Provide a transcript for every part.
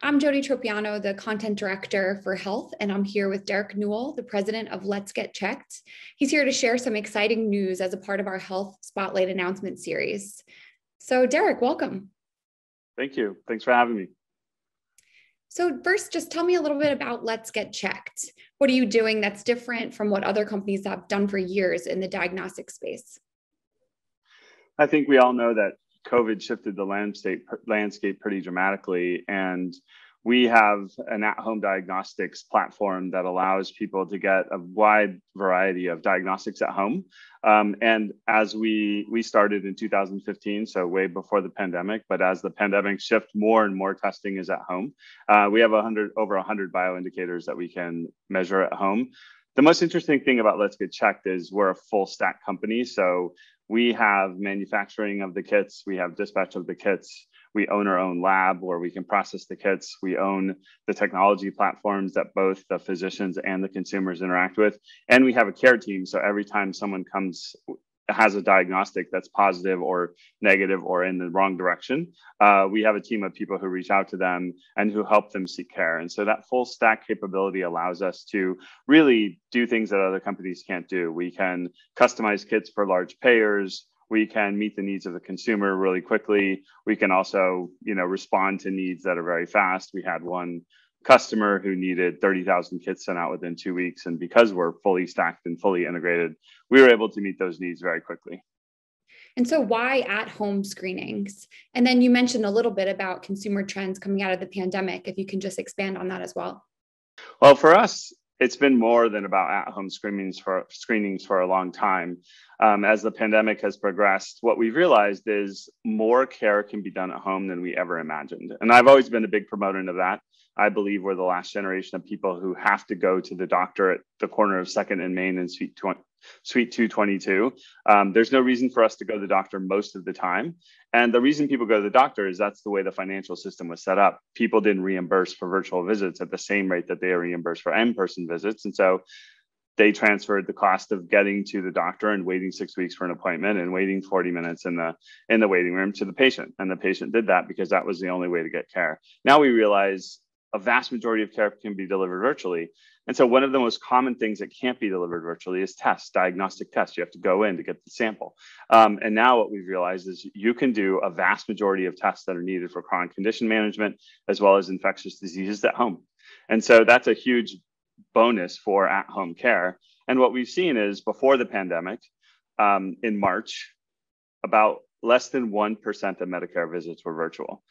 I'm Jody Tropiano, the content director for health, and I'm here with Derek Newell, the president of Let's Get Checked. He's here to share some exciting news as a part of our health spotlight announcement series. So, Derek, welcome. Thank you. Thanks for having me. So, first, just tell me a little bit about Let's Get Checked. What are you doing that's different from what other companies have done for years in the diagnostic space? I think we all know that COVID shifted the landscape landscape pretty dramatically, and we have an at-home diagnostics platform that allows people to get a wide variety of diagnostics at home. Um, and as we we started in 2015, so way before the pandemic, but as the pandemic shift, more and more testing is at home. Uh, we have 100 over 100 bioindicators that we can measure at home the most interesting thing about Let's Get Checked is we're a full stack company. So we have manufacturing of the kits, we have dispatch of the kits, we own our own lab where we can process the kits, we own the technology platforms that both the physicians and the consumers interact with, and we have a care team. So every time someone comes has a diagnostic that's positive or negative or in the wrong direction, uh, we have a team of people who reach out to them and who help them seek care. And so that full stack capability allows us to really do things that other companies can't do. We can customize kits for large payers. We can meet the needs of the consumer really quickly. We can also, you know, respond to needs that are very fast. We had one customer who needed 30,000 kits sent out within two weeks. And because we're fully stacked and fully integrated, we were able to meet those needs very quickly. And so, why at home screenings? And then you mentioned a little bit about consumer trends coming out of the pandemic, if you can just expand on that as well. Well, for us, it's been more than about at-home screenings for screenings for a long time. Um, as the pandemic has progressed, what we've realized is more care can be done at home than we ever imagined. And I've always been a big proponent of that. I believe we're the last generation of people who have to go to the doctor at the corner of Second and Main and Suite 20, Suite 222. Um, there's no reason for us to go to the doctor most of the time, and the reason people go to the doctor is that's the way the financial system was set up. People didn't reimburse for virtual visits at the same rate that they are reimbursed for in-person visits, and so they transferred the cost of getting to the doctor and waiting six weeks for an appointment and waiting 40 minutes in the in the waiting room to the patient and the patient did that because that was the only way to get care now we realize a vast majority of care can be delivered virtually. And so one of the most common things that can't be delivered virtually is tests, diagnostic tests. You have to go in to get the sample. Um, and now what we've realized is you can do a vast majority of tests that are needed for chronic condition management, as well as infectious diseases at home. And so that's a huge bonus for at-home care. And what we've seen is before the pandemic, um, in March, about less than 1% of Medicare visits were virtual.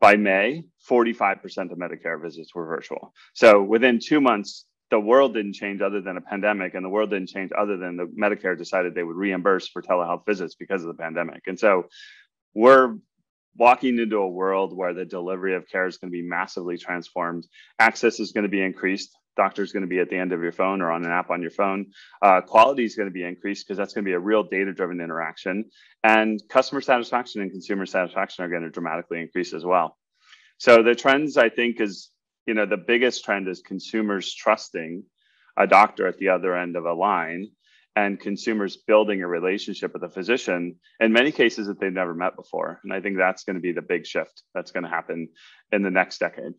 By May, 45% of Medicare visits were virtual. So within two months, the world didn't change other than a pandemic, and the world didn't change other than the Medicare decided they would reimburse for telehealth visits because of the pandemic. And so we're walking into a world where the delivery of care is going to be massively transformed. Access is going to be increased doctor is going to be at the end of your phone or on an app on your phone. Uh, quality is going to be increased because that's going to be a real data driven interaction. And customer satisfaction and consumer satisfaction are going to dramatically increase as well. So the trends, I think, is you know the biggest trend is consumers trusting a doctor at the other end of a line and consumers building a relationship with a physician in many cases that they've never met before and i think that's going to be the big shift that's going to happen in the next decade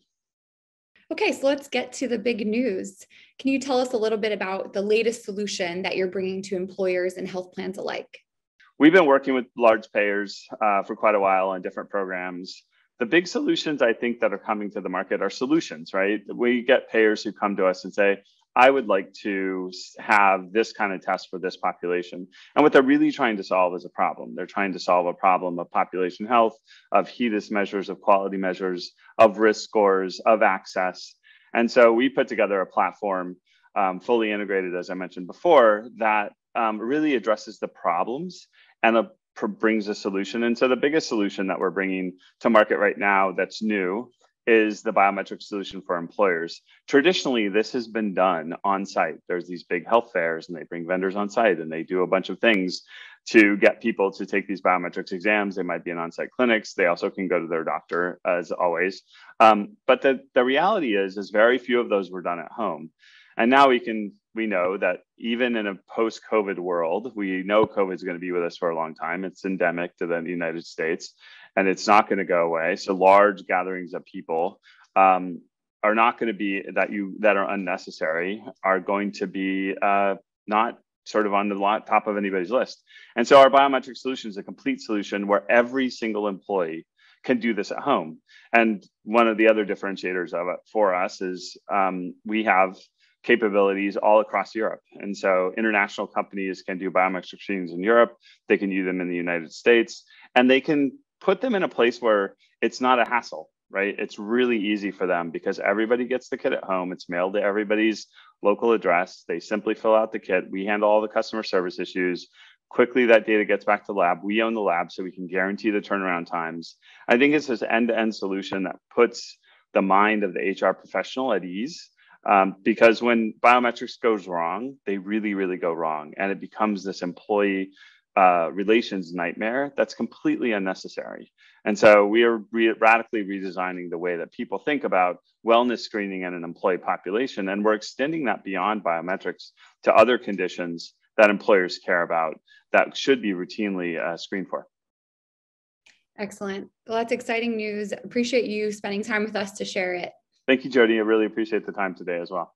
Okay, so let's get to the big news. Can you tell us a little bit about the latest solution that you're bringing to employers and health plans alike? We've been working with large payers uh, for quite a while on different programs. The big solutions I think that are coming to the market are solutions, right? We get payers who come to us and say, I would like to have this kind of test for this population. And what they're really trying to solve is a problem. They're trying to solve a problem of population health, of HEDIS measures, of quality measures, of risk scores, of access. And so we put together a platform um, fully integrated, as I mentioned before, that um, really addresses the problems and a, pr- brings a solution. And so the biggest solution that we're bringing to market right now that's new is the biometric solution for employers. Traditionally, this has been done on site. There's these big health fairs, and they bring vendors on site and they do a bunch of things to get people to take these biometrics exams. They might be in on site clinics. They also can go to their doctor, as always. Um, but the, the reality is, is very few of those were done at home. And now we can we know that even in a post-COVID world, we know COVID is going to be with us for a long time. It's endemic to the United States and it's not going to go away. So large gatherings of people um, are not going to be that you that are unnecessary are going to be uh, not sort of on the top of anybody's list. And so our biometric solution is a complete solution where every single employee can do this at home. And one of the other differentiators of it for us is um, we have capabilities all across Europe. And so international companies can do biometric screens in Europe, they can use them in the United States, and they can put them in a place where it's not a hassle, right? It's really easy for them because everybody gets the kit at home. It's mailed to everybody's local address. They simply fill out the kit. We handle all the customer service issues. Quickly, that data gets back to lab. We own the lab, so we can guarantee the turnaround times. I think it's this end to end solution that puts the mind of the HR professional at ease. Um, because when biometrics goes wrong, they really, really go wrong, and it becomes this employee uh, relations nightmare that's completely unnecessary. And so we are re- radically redesigning the way that people think about wellness screening in an employee population. And we're extending that beyond biometrics to other conditions that employers care about that should be routinely uh, screened for. Excellent. Well, that's exciting news. Appreciate you spending time with us to share it. Thank you, Jody. I really appreciate the time today as well.